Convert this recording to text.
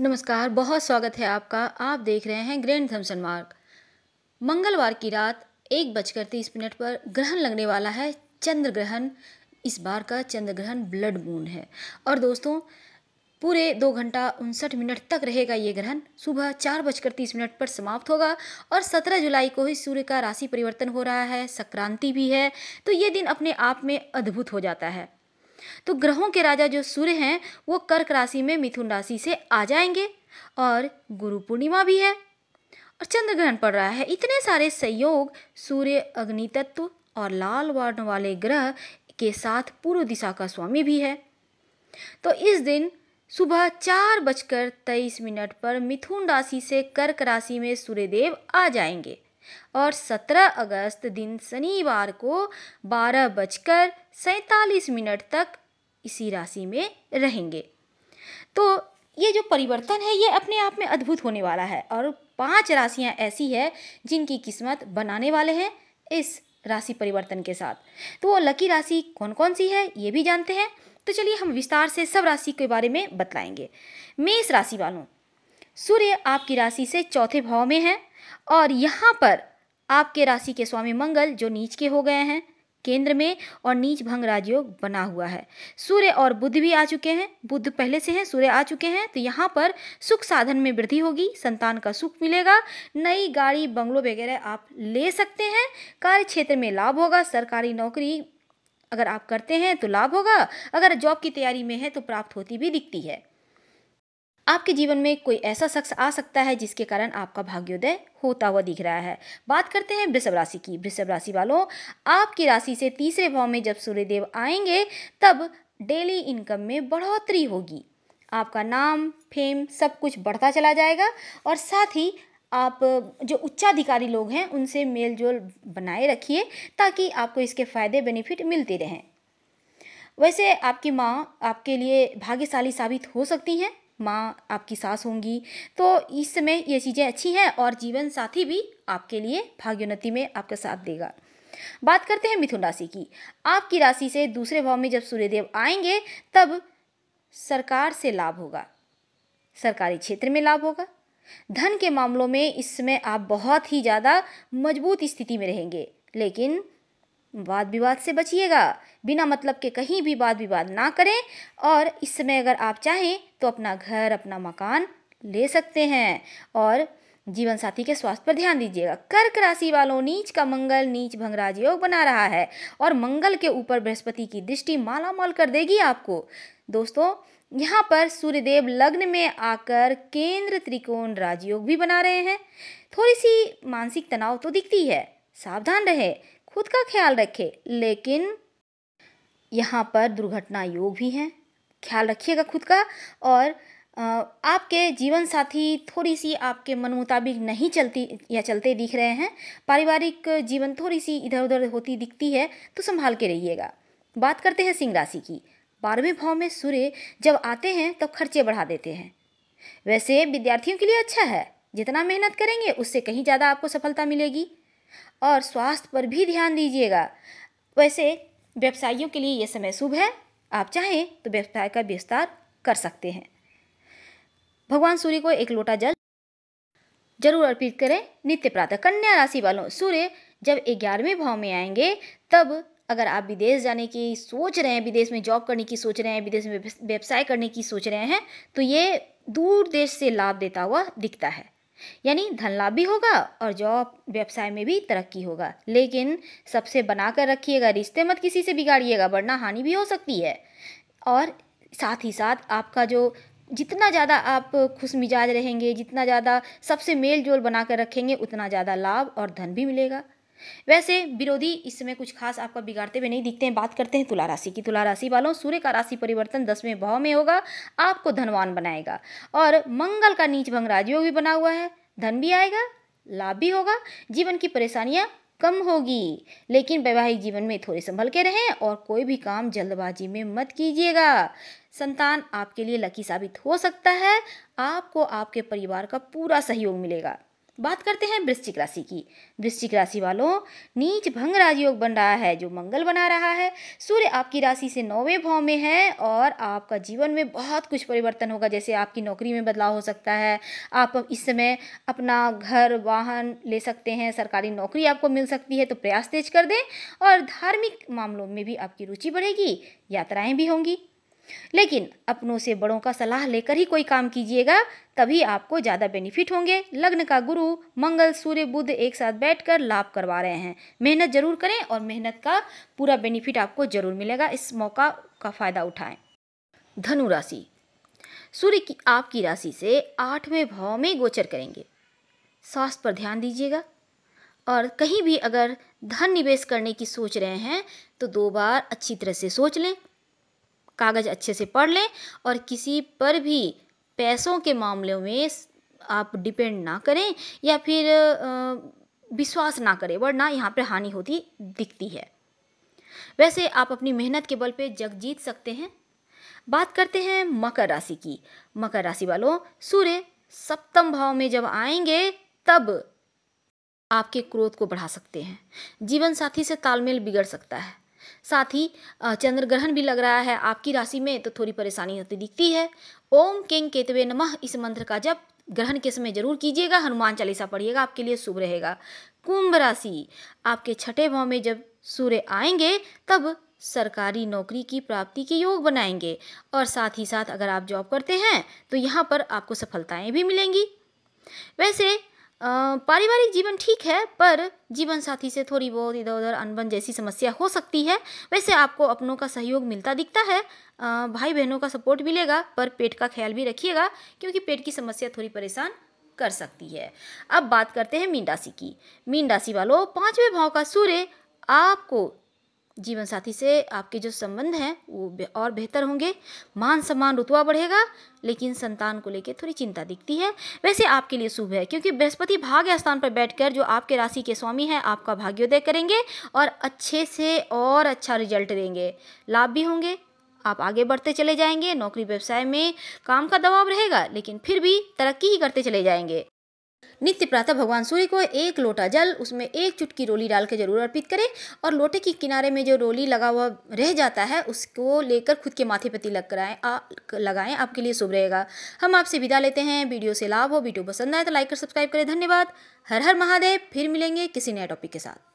नमस्कार बहुत स्वागत है आपका आप देख रहे हैं ग्रैंड थम्सन मार्ग मंगलवार की रात एक बजकर तीस मिनट पर ग्रहण लगने वाला है चंद्र ग्रहण इस बार का चंद्र ग्रहण ब्लड मून है और दोस्तों पूरे दो घंटा उनसठ मिनट तक रहेगा ये ग्रहण सुबह चार बजकर तीस मिनट पर समाप्त होगा और सत्रह जुलाई को ही सूर्य का राशि परिवर्तन हो रहा है संक्रांति भी है तो ये दिन अपने आप में अद्भुत हो जाता है तो ग्रहों के राजा जो सूर्य हैं वो कर्क राशि में मिथुन राशि से आ जाएंगे और गुरु पूर्णिमा भी है और चंद्र ग्रहण पड़ रहा है इतने सारे संयोग सूर्य अग्नि तत्व और लाल वर्ण वाले ग्रह के साथ पूर्व दिशा का स्वामी भी है तो इस दिन सुबह चार बजकर तेईस मिनट पर मिथुन राशि से कर्क राशि में सूर्यदेव आ जाएंगे और 17 अगस्त दिन शनिवार को बारह बजकर सैतालीस मिनट तक इसी राशि में रहेंगे तो ये जो परिवर्तन है ये अपने आप में अद्भुत होने वाला है और पांच राशियां ऐसी है जिनकी किस्मत बनाने वाले हैं इस राशि परिवर्तन के साथ तो वो लकी राशि कौन कौन सी है ये भी जानते हैं तो चलिए हम विस्तार से सब राशि के बारे में बतलाएंगे मेष राशि वालों सूर्य आपकी राशि से चौथे भाव में है और यहाँ पर आपके राशि के स्वामी मंगल जो नीच के हो गए हैं केंद्र में और नीच भंग राजयोग बना हुआ है सूर्य और बुद्ध भी आ चुके हैं बुद्ध पहले से हैं सूर्य आ चुके हैं तो यहाँ पर सुख साधन में वृद्धि होगी संतान का सुख मिलेगा नई गाड़ी बंगलो वगैरह आप ले सकते हैं कार्य क्षेत्र में लाभ होगा सरकारी नौकरी अगर आप करते हैं तो लाभ होगा अगर जॉब की तैयारी में है तो प्राप्त होती भी दिखती है आपके जीवन में कोई ऐसा शख्स आ सकता है जिसके कारण आपका भाग्योदय होता हुआ दिख रहा है बात करते हैं वृषभ राशि की वृषभ राशि वालों आपकी राशि से तीसरे भाव में जब सूर्यदेव आएंगे तब डेली इनकम में बढ़ोतरी होगी आपका नाम फेम सब कुछ बढ़ता चला जाएगा और साथ ही आप जो उच्चाधिकारी लोग हैं उनसे मेल जोल बनाए रखिए ताकि आपको इसके फ़ायदे बेनिफिट मिलते रहें वैसे आपकी माँ आपके लिए भाग्यशाली साबित हो सकती हैं माँ आपकी सास होंगी तो इस समय ये चीज़ें अच्छी हैं और जीवन साथी भी आपके लिए भाग्योन्नति में आपका साथ देगा बात करते हैं मिथुन राशि की आपकी राशि से दूसरे भाव में जब सूर्यदेव आएंगे तब सरकार से लाभ होगा सरकारी क्षेत्र में लाभ होगा धन के मामलों में इस समय आप बहुत ही ज़्यादा मजबूत स्थिति में रहेंगे लेकिन वाद विवाद से बचिएगा बिना मतलब के कहीं भी वाद विवाद ना करें और इस समय अगर आप चाहें तो अपना घर अपना मकान ले सकते हैं और जीवन साथी के स्वास्थ्य पर ध्यान दीजिएगा कर्क राशि वालों नीच का मंगल नीच भंगराज योग बना रहा है और मंगल के ऊपर बृहस्पति की दृष्टि मालामाल कर देगी आपको दोस्तों यहाँ पर सूर्यदेव लग्न में आकर केंद्र त्रिकोण राजयोग भी बना रहे हैं थोड़ी सी मानसिक तनाव तो दिखती है सावधान रहे खुद का ख्याल रखें लेकिन यहाँ पर दुर्घटना योग भी हैं ख्याल रखिएगा खुद का और आपके जीवन साथी थोड़ी सी आपके मन मुताबिक नहीं चलती या चलते दिख रहे हैं पारिवारिक जीवन थोड़ी सी इधर उधर होती दिखती है तो संभाल के रहिएगा बात करते हैं सिंह राशि की बारहवें भाव में सूर्य जब आते हैं तो खर्चे बढ़ा देते हैं वैसे विद्यार्थियों के लिए अच्छा है जितना मेहनत करेंगे उससे कहीं ज़्यादा आपको सफलता मिलेगी और स्वास्थ्य पर भी ध्यान दीजिएगा वैसे व्यवसायियों के लिए ये समय शुभ है आप चाहें तो व्यवसाय का विस्तार कर सकते हैं भगवान सूर्य को एक लोटा जल जरूर अर्पित करें नित्य प्रातः कन्या राशि वालों सूर्य जब ग्यारहवें भाव में आएंगे तब अगर आप विदेश जाने की सोच रहे हैं विदेश में जॉब करने की सोच रहे हैं विदेश में व्यवसाय करने की सोच रहे हैं तो ये दूर देश से लाभ देता हुआ दिखता है यानी धन लाभ भी होगा और जॉब व्यवसाय में भी तरक्की होगा लेकिन सबसे बना कर रखिएगा रिश्ते मत किसी से बिगाड़िएगा वरना हानि भी हो सकती है और साथ ही साथ आपका जो जितना ज़्यादा आप खुश मिजाज रहेंगे जितना ज़्यादा सबसे मेल जोल बना कर रखेंगे उतना ज़्यादा लाभ और धन भी मिलेगा वैसे विरोधी इस समय कुछ खास आपका बिगाड़ते हुए नहीं दिखते हैं बात करते हैं तुला राशि की तुला राशि वालों सूर्य का राशि परिवर्तन दसवें भाव में होगा आपको धनवान बनाएगा और मंगल का नीच भंग राजयोग भी बना हुआ है धन भी आएगा लाभ भी होगा जीवन की परेशानियां कम होगी लेकिन वैवाहिक जीवन में थोड़े संभल के रहें और कोई भी काम जल्दबाजी में मत कीजिएगा संतान आपके लिए लकी साबित हो सकता है आपको आपके परिवार का पूरा सहयोग मिलेगा बात करते हैं वृश्चिक राशि की वृश्चिक राशि वालों नीच भंग राजयोग बन रहा है जो मंगल बना रहा है सूर्य आपकी राशि से नौवें भाव में है और आपका जीवन में बहुत कुछ परिवर्तन होगा जैसे आपकी नौकरी में बदलाव हो सकता है आप इस समय अपना घर वाहन ले सकते हैं सरकारी नौकरी आपको मिल सकती है तो प्रयास तेज कर दें और धार्मिक मामलों में भी आपकी रुचि बढ़ेगी यात्राएँ भी होंगी लेकिन अपनों से बड़ों का सलाह लेकर ही कोई काम कीजिएगा तभी आपको ज़्यादा बेनिफिट होंगे लग्न का गुरु मंगल सूर्य बुद्ध एक साथ बैठकर लाभ करवा रहे हैं मेहनत जरूर करें और मेहनत का पूरा बेनिफिट आपको जरूर मिलेगा इस मौका का फ़ायदा उठाएं धनु राशि सूर्य की आपकी राशि से आठवें भाव में गोचर करेंगे स्वास्थ्य पर ध्यान दीजिएगा और कहीं भी अगर धन निवेश करने की सोच रहे हैं तो दो बार अच्छी तरह से सोच लें कागज़ अच्छे से पढ़ लें और किसी पर भी पैसों के मामलों में आप डिपेंड ना करें या फिर विश्वास ना करें वरना यहाँ पर हानि होती दिखती है वैसे आप अपनी मेहनत के बल पे जग जीत सकते हैं बात करते हैं मकर राशि की मकर राशि वालों सूर्य सप्तम भाव में जब आएंगे तब आपके क्रोध को बढ़ा सकते हैं जीवन साथी से तालमेल बिगड़ सकता है साथ ही चंद्र ग्रहण भी लग रहा है आपकी राशि में तो थोड़ी परेशानी होती दिखती है ओम किंग केतवे नमः इस मंत्र का जब ग्रहण के समय जरूर कीजिएगा हनुमान चालीसा पढ़िएगा आपके लिए शुभ रहेगा कुंभ राशि आपके छठे भाव में जब सूर्य आएंगे तब सरकारी नौकरी की प्राप्ति के योग बनाएंगे और साथ ही साथ अगर आप जॉब करते हैं तो यहाँ पर आपको सफलताएं भी मिलेंगी वैसे पारिवारिक जीवन ठीक है पर जीवन साथी से थोड़ी बहुत इधर उधर अनबन जैसी समस्या हो सकती है वैसे आपको अपनों का सहयोग मिलता दिखता है भाई बहनों का सपोर्ट मिलेगा पर पेट का ख्याल भी रखिएगा क्योंकि पेट की समस्या थोड़ी परेशान कर सकती है अब बात करते हैं मीन राशि की मीन राशि वालों पाँचवें भाव का सूर्य आपको जीवन साथी से आपके जो संबंध हैं वो और बेहतर होंगे मान सम्मान रुतवा बढ़ेगा लेकिन संतान को लेकर थोड़ी चिंता दिखती है वैसे आपके लिए शुभ है क्योंकि बृहस्पति भाग्य स्थान पर बैठकर जो आपके राशि के स्वामी हैं आपका भाग्योदय करेंगे और अच्छे से और अच्छा रिजल्ट देंगे लाभ भी होंगे आप आगे बढ़ते चले जाएंगे नौकरी व्यवसाय में काम का दबाव रहेगा लेकिन फिर भी तरक्की ही करते चले जाएंगे नित्य प्रातः भगवान सूर्य को एक लोटा जल उसमें एक चुटकी रोली डाल के जरूर अर्पित करें और लोटे के किनारे में जो रोली लगा हुआ रह जाता है उसको लेकर खुद के माथे पति लग कराएँ लगाएं आपके लिए शुभ रहेगा हम आपसे विदा लेते हैं वीडियो से लाभ हो वीडियो पसंद आए तो लाइक और सब्सक्राइब करें धन्यवाद हर हर महादेव फिर मिलेंगे किसी नए टॉपिक के साथ